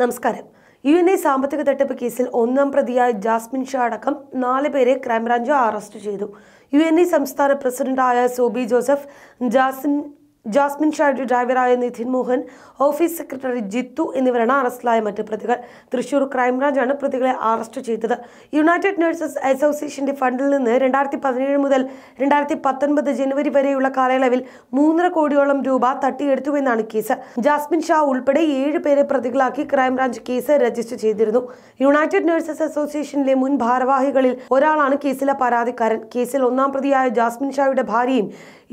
നമസ്കാരം U N I സാമ്പത്തിക തട്ടിപ്പ് കേസിൽ ഒന്നാം പ്രതിയായ ജാസ്മിൻ ഷാ അടക്കം നാല് പേരെ ക്രൈംബ്രാഞ്ച് അറസ്റ്റ് ചെയ്തു യു എൻ ഐ സംസ്ഥാന പ്രസിഡന്റായ സോബി ജോസഫ് ജാസ്മിൻ ജാസ്മിൻ ഷായുടെ ഡ്രൈവറായ നിധിൻ മോഹൻ ഓഫീസ് സെക്രട്ടറി ജിത്തു എന്നിവരാണ് അറസ്റ്റിലായ മറ്റ് പ്രതികൾ തൃശൂർ ക്രൈംബ്രാഞ്ചാണ് പ്രതികളെ അറസ്റ്റ് ചെയ്തത് യുണൈറ്റഡ് നഴ്സസ് അസോസിയേഷന്റെ ഫണ്ടിൽ നിന്ന് രണ്ടായിരത്തി പതിനേഴ് മുതൽ രണ്ടായിരത്തി പത്തൊൻപത് ജനുവരി വരെയുള്ള കാലയളവിൽ മൂന്നര കോടിയോളം രൂപ തട്ടിയെടുത്തുവെന്നാണ് കേസ് ജാസ്മിൻ ഷാ ഉൾപ്പെടെ ഏഴ് പേരെ പ്രതികളാക്കി ക്രൈംബ്രാഞ്ച് കേസ് രജിസ്റ്റർ ചെയ്തിരുന്നു യുണൈറ്റഡ് നഴ്സസ് അസോസിയേഷനിലെ മുൻ ഭാരവാഹികളിൽ ഒരാളാണ് കേസിലെ പരാതിക്കാരൻ കേസിൽ ഒന്നാം പ്രതിയായ ജാസ്മിൻ ഷായുടെ ഭാര്യയും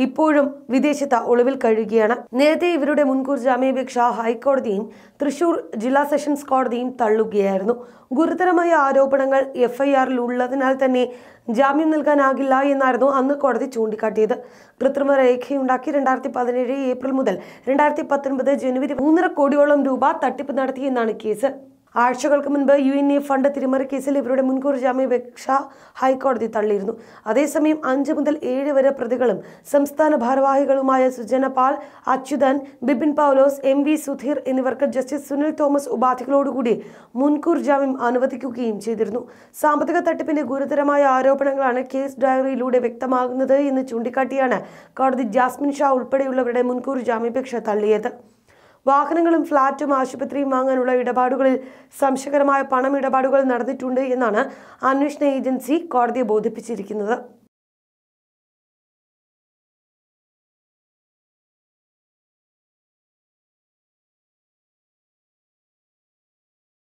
ഇപ്പോഴും വിദേശത്ത് ഒളിവിൽ കഴിയുകയാണ് നേരത്തെ ഇവരുടെ മുൻകൂർ ജാമ്യാപേക്ഷ ഹൈക്കോടതിയും തൃശൂർ ജില്ലാ സെഷൻസ് കോടതിയും തള്ളുകയായിരുന്നു ഗുരുതരമായ ആരോപണങ്ങൾ എഫ്ഐആറിൽ ഉള്ളതിനാൽ തന്നെ ജാമ്യം നൽകാനാകില്ല എന്നായിരുന്നു അന്ന് കോടതി ചൂണ്ടിക്കാട്ടിയത് കൃത്രിമ രേഖയുണ്ടാക്കി രണ്ടായിരത്തി പതിനേഴ് ഏപ്രിൽ മുതൽ രണ്ടായിരത്തി പത്തൊൻപത് ജനുവരി മൂന്നര കോടിയോളം രൂപ തട്ടിപ്പ് നടത്തിയെന്നാണ് കേസ് ആഴ്ചകൾക്ക് മുൻപ് യു എൻ എ ഫണ്ട് തിരിമറി കേസിൽ ഇവരുടെ മുൻകൂർ ജാമ്യപേക്ഷ ഹൈക്കോടതി തള്ളിയിരുന്നു അതേസമയം അഞ്ച് മുതൽ ഏഴ് വരെ പ്രതികളും സംസ്ഥാന ഭാരവാഹികളുമായ Sujanapal Achuthan Bipin Paulose M V Sudheer എന്നിവർക്ക് ജസ്റ്റിസ് സുനിൽ തോമസ് ഉപാധികളോടുകൂടി മുൻകൂർ ജാമ്യം അനുവദിക്കുകയും ചെയ്തിരുന്നു സാമ്പത്തിക തട്ടിപ്പിന്റെ ഗുരുതരമായ ആരോപണങ്ങളാണ് കേസ് ഡയറിയിലൂടെ വ്യക്തമാകുന്നത് എന്ന് ചൂണ്ടിക്കാട്ടിയാണ് കോടതി ജാസ്മിൻ ഷാ ഉൾപ്പെടെയുള്ളവരുടെ മുൻകൂർ ജാമ്യപേക്ഷ തള്ളിയത് വാഹനങ്ങളും ഫ്ളാറ്റും ആശുപത്രിയും വാങ്ങാനുള്ള ഇടപാടുകളിൽ സംശയകരമായ പണം ഇടപാടുകൾ നടന്നിട്ടുണ്ട് എന്നാണ് അന്വേഷണ ഏജൻസി കോടതിയെ ബോധിപ്പിച്ചിരിക്കുന്നത്